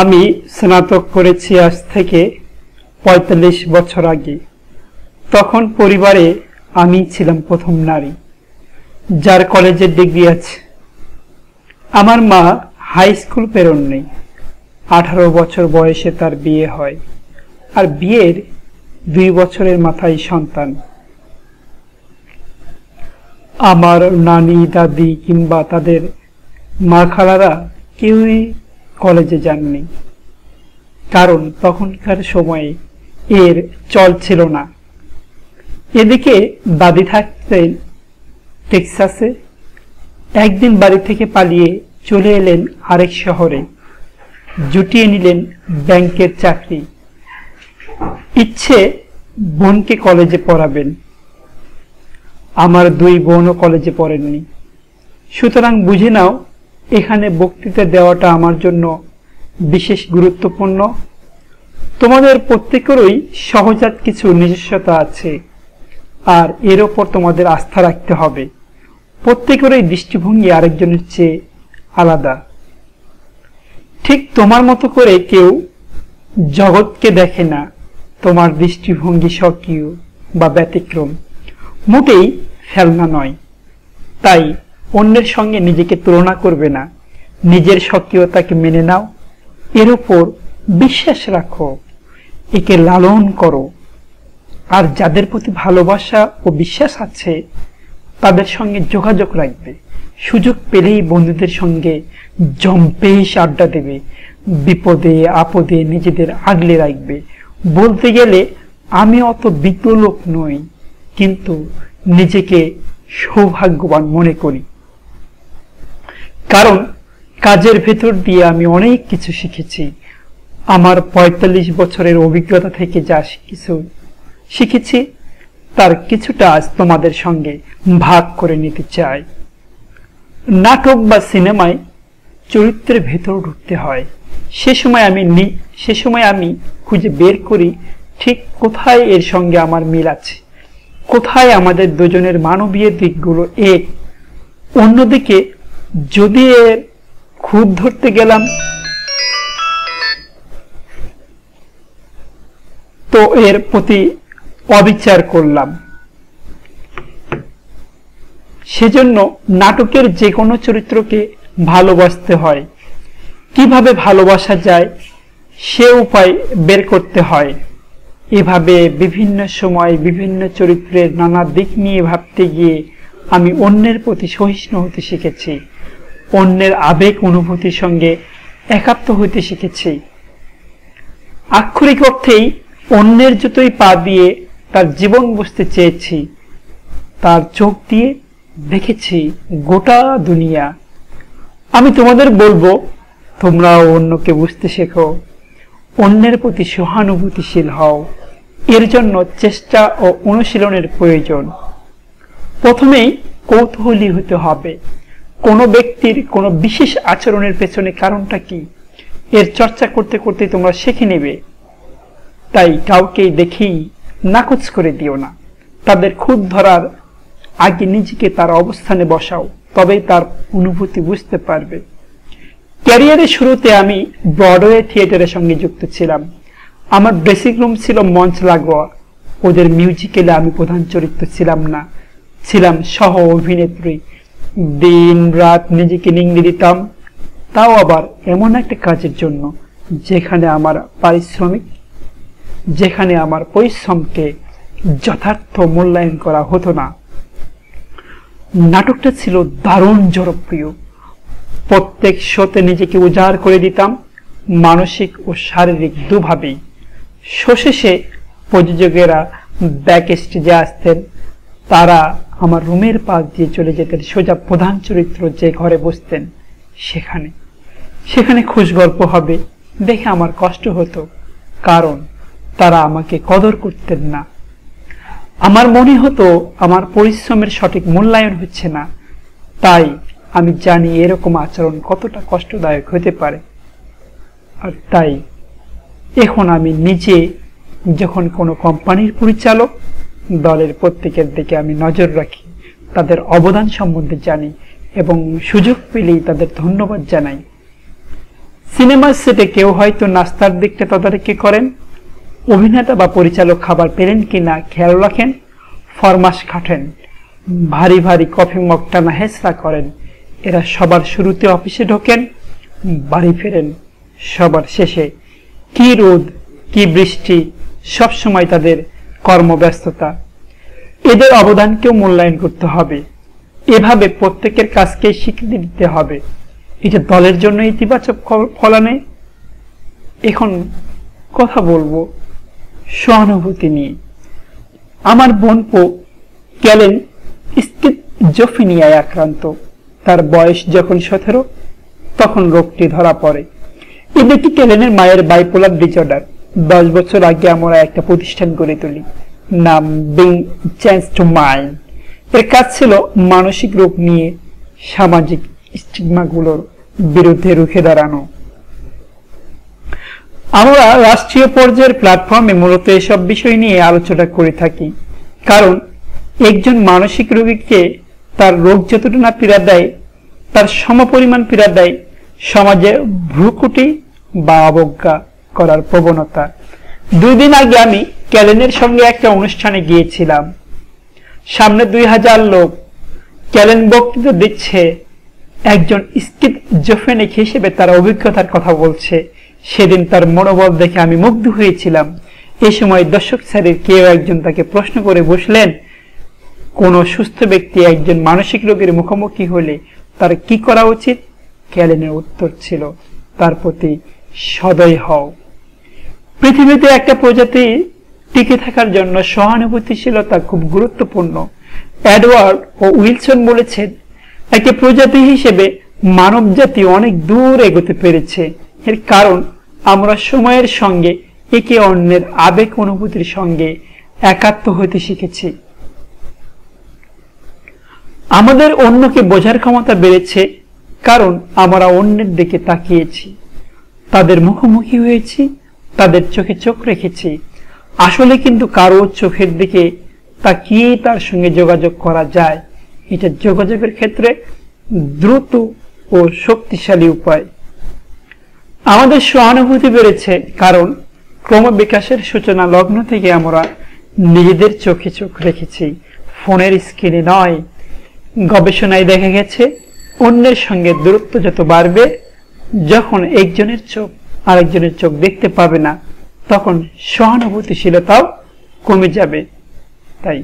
আমি স্নাতক করেছি আজ থেকে পঁয়তাল্লিশ বছর আগে তখন পরিবারে আমি ছিলাম প্রথম নারী যার কলেজের ডিগ্রি আছে আমার মা হাই স্কুল পেরোন নেই আঠারো বছর বয়সে তার বিয়ে হয় আর বিয়ের দুই বছরের মাথায় সন্তান আমার নানি দাদি কিংবা তাদের মা খালারা কেউই কলেজে যাননি কারণ তখনকার সময়ে এর চল ছিল না এদিকে বাদি থাকতেন টেক্সাসে একদিন বাড়ি থেকে পালিয়ে চলে এলেন আরেক শহরে জুটিয়ে নিলেন ব্যাংকের চাকরি ইচ্ছে বোনকে কলেজে পড়াবেন আমার দুই বোনও কলেজে পড়েননি সুতরাং বুঝে নাও এখানে বক্তৃতা দেওয়াটা আমার জন্য বিশেষ গুরুত্বপূর্ণ তোমাদের প্রত্যেকেরই সহজাত কিছু নিজস্বতা আছে আর এর ওপর তোমাদের আস্থা রাখতে হবে প্রত্যেকেরই দৃষ্টিভঙ্গি আরেকজনের চেয়ে আলাদা ঠিক তোমার মতো করে কেউ জগৎকে দেখে না তোমার দৃষ্টিভঙ্গি স্বকীয় বা ব্যতিক্রম মোটেই ফেলনা নয় তাই অন্যের সঙ্গে নিজেকে তুলনা করবে না নিজের সক্রিয়তাকে মেনে নাও এর উপর বিশ্বাস রাখো একে লালন করো আর যাদের প্রতি ভালোবাসা ও বিশ্বাস আছে তাদের সঙ্গে যোগাযোগ রাখবে সুযোগ পেলেই বন্ধুদের সঙ্গে জম্পেশ আড্ডা দেবে বিপদে আপদে নিজেদের আগলে রাখবে বলতে গেলে আমি অত বিজ্ঞ লোক নই কিন্তু নিজেকে সৌভাগ্যবান মনে করি কারণ কাজের ভেতর দিয়ে আমি অনেক কিছু শিখেছি আমার ৪৫ বছরের অভিজ্ঞতা থেকে যা কিছু শিখেছি তার কিছুটা আজ তোমাদের সঙ্গে ভাগ করে নিতে চাই নাটক বা সিনেমায় চরিত্রের ভেতর ঢুকতে হয় সে সময় আমি সে সময় আমি খুঁজে বের করি ঠিক কোথায় এর সঙ্গে আমার মিল আছে কোথায় আমাদের দুজনের মানবীয় দিকগুলো এক অন্যদিকে যদি খুব ধরতে গেলাম তো এর প্রতি অবিচার করলাম সেজন্য নাটকের যে কোনো চরিত্রকে ভালোবাসতে হয় কিভাবে ভালোবাসা যায় সে উপায় বের করতে হয় এভাবে বিভিন্ন সময় বিভিন্ন চরিত্রের নানা দিক নিয়ে ভাবতে গিয়ে আমি অন্যের প্রতি সহিষ্ণু হতে শিখেছি অন্যের আবেগ অনুভূতির সঙ্গে একাত্ম হইতে শিখেছি আক্ষরিক অর্থেই অন্যের জুতোই পা দিয়ে তার জীবন বুঝতে চেয়েছি তার চোখ দিয়ে দেখেছি গোটা দুনিয়া আমি তোমাদের বলবো তোমরাও অন্যকে বুঝতে শেখো অন্যের প্রতি সহানুভূতিশীল হও এর জন্য চেষ্টা ও অনুশীলনের প্রয়োজন প্রথমেই কৌতূহলী হতে হবে কোনো ব্যক্তির কোনো বিশেষ আচরণের পেছনে কারণটা কি এর চর্চা করতে করতে তোমরা শিখে নেবে তাই কাউকে দেখেই নাকচ করে দিও না তাদের খুদ ধরার আগে নিজেকে তার অবস্থানে বসাও তবেই তার অনুভূতি বুঝতে পারবে ক্যারিয়ারের শুরুতে আমি ব্রডওয়ে থিয়েটারের সঙ্গে যুক্ত ছিলাম আমার ড্রেসিং রুম ছিল মঞ্চ লাগোয়া ওদের মিউজিক্যালে আমি প্রধান চরিত্র ছিলাম না ছিলাম সহ অভিনেত্রী দিন রাত নিজেকে নিঙ্গি দিতাম তাও আবার এমন একটা কাজের জন্য যেখানে আমার পারিশ্রমিক যেখানে আমার পরিশ্রমকে যথার্থ মূল্যায়ন করা হতো না নাটকটা ছিল দারুণ জনপ্রিয় প্রত্যেক শোতে নিজেকে উজাড় করে দিতাম মানসিক ও শারীরিক দুভাবেই সশেষে প্রযোজকেরা ব্যাক স্টেজে আসতেন তারা আমার রুমের পাশ দিয়ে চলে যেতেন সোজা প্রধান চরিত্র যে ঘরে বসতেন সেখানে সেখানে খুশ গল্প হবে দেখে আমার কষ্ট হতো কারণ তারা আমাকে কদর করতেন না আমার মনে হতো আমার পরিশ্রমের সঠিক মূল্যায়ন হচ্ছে না তাই আমি জানি এরকম আচরণ কতটা কষ্টদায়ক হতে পারে আর তাই এখন আমি নিজে যখন কোনো কোম্পানির পরিচালক দলের প্রত্যেকের দিকে আমি নজর রাখি তাদের অবদান সম্বন্ধে জানি এবং সুযোগ পেলেই তাদের ধন্যবাদ জানাই সিনেমার সেটে কেউ হয়তো নাস্তার দিকটা তদারকি করেন অভিনেতা বা পরিচালক খাবার পেলেন কি না খেয়াল রাখেন ফরমাস খাটেন ভারী ভারী কফি মগ টানা হেসরা করেন এরা সবার শুরুতে অফিসে ঢোকেন বাড়ি ফেরেন সবার শেষে কি রোদ কি বৃষ্টি সবসময় তাদের কর্মব্যস্ততা এদের অবদানকেও মূল্যায়ন করতে হবে এভাবে প্রত্যেকের কাজকে স্বীকৃতি দিতে হবে এটা দলের জন্য ইতিবাচক ফল আনে এখন কথা বলবো সহানুভূতি নিয়ে আমার বোনপো গেলেন স্কিজোফিনিয়ায় আক্রান্ত তার বয়স যখন সতেরো তখন রোগটি ধরা পড়ে এ কেলেনের মায়ের বাইপোলার ডিজর্ডার দশ বছর আগে আমরা একটা প্রতিষ্ঠান গড়ে তুলি নাম বিং চেঞ্জ টু মাইন্ড এর কাজ ছিল মানসিক রোগ নিয়ে সামাজিক স্টিগমাগুলোর বিরুদ্ধে রুখে দাঁড়ানো আমরা রাষ্ট্রীয় পর্যায়ের প্ল্যাটফর্মে মূলত এসব বিষয় নিয়ে আলোচনা করে থাকি কারণ একজন মানসিক রোগীকে তার রোগ যতটা না পীড়া দেয় তার সমপরিমাণ পীড়া দেয় সমাজে ভ্রুকুটি বা অবজ্ঞা করার প্রবণতা দুই দিন আগে আমি ক্যালেনের সঙ্গে একটা অনুষ্ঠানে গিয়েছিলাম সামনে দুই হাজার লোক ক্যালেন বক্তৃতা দিচ্ছে একজন স্কিপ জোফেনিক হিসেবে তার অভিজ্ঞতার কথা বলছে সেদিন তার মনোবল দেখে আমি মুগ্ধ হয়েছিলাম এ সময় দর্শক স্যারের কেউ একজন তাকে প্রশ্ন করে বসলেন কোন সুস্থ ব্যক্তি একজন মানসিক রোগের মুখোমুখি হলে তার কি করা উচিত ক্যালেনের উত্তর ছিল তার প্রতি সদয় হও পৃথিবীতে একটা প্রজাতি টিকে থাকার জন্য সহানুভূতিশীলতা খুব গুরুত্বপূর্ণ অ্যাডওয়ার্ড ও উইলসন বলেছেন একটি প্রজাতি হিসেবে মানব জাতি অনেক দূর এগোতে পেরেছে এর কারণ আমরা সময়ের সঙ্গে একে অন্যের আবেগ অনুভূতির সঙ্গে একাত্ম হতে শিখেছি আমাদের অন্যকে বোঝার ক্ষমতা বেড়েছে কারণ আমরা অন্যের দিকে তাকিয়েছি তাদের মুখোমুখি হয়েছি তাদের চোখে চোখ রেখেছি আসলে কিন্তু কারো চোখের দিকে তাকিয়ে তার সঙ্গে যোগাযোগ করা যায় এটা যোগাযোগের ক্ষেত্রে দ্রুত ও শক্তিশালী উপায় আমাদের সহানুভূতি বেড়েছে কারণ ক্রমবিকাশের সূচনা লগ্ন থেকে আমরা নিজেদের চোখে চোখ রেখেছি ফোনের স্ক্রিনে নয় গবেষণায় দেখা গেছে অন্যের সঙ্গে দূরত্ব যত বাড়বে যখন একজনের চোখ আরেকজনের চোখ দেখতে পাবে না তখন সহানুভূতিশীলতাও কমে যাবে তাই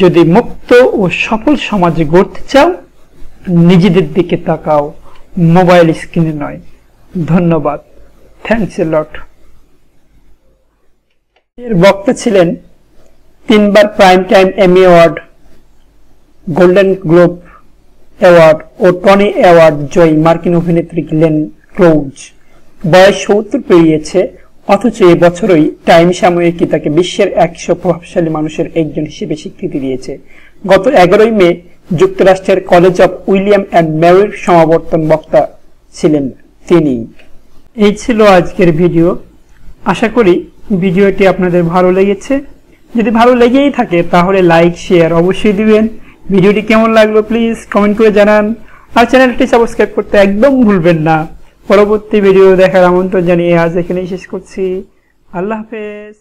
যদি মুক্ত ও সফল সমাজে গড়তে চাও নিজেদের দিকে তাকাও মোবাইল স্ক্রিনে নয় ধন্যবাদ থ্যাংকস এ লট এর বক্তা ছিলেন তিনবার Prime Time Emmy award Golden Globe award ও টনি অ্যাওয়ার্ড জয়ী মার্কিন অভিনেত্রী গ্লেন ক্লোজ বয়স সত্তর পেরিয়েছে অথচ এ বছরই টাইম সাময়িকী তাকে বিশ্বের একশো প্রভাবশালী মানুষের একজন হিসেবে স্বীকৃতি দিয়েছে গত এগারোই মে যুক্তরাষ্ট্রের কলেজ অব উইলিয়াম অ্যান্ড মেরির সমাবর্তন বক্তা ছিলেন তিনি এই ছিল আজকের ভিডিও আশা করি ভিডিওটি আপনাদের ভালো লেগেছে যদি ভালো লেগেই থাকে তাহলে লাইক শেয়ার অবশ্যই দিবেন ভিডিওটি কেমন লাগলো প্লিজ কমেন্ট করে জানান আর চ্যানেলটি সাবস্ক্রাইব করতে একদম ভুলবেন না পরবর্তী ভিডিও দেখার আমন্ত্রণ জানিয়ে আজ এখানেই শেষ করছি আল্লাহ হাফেজ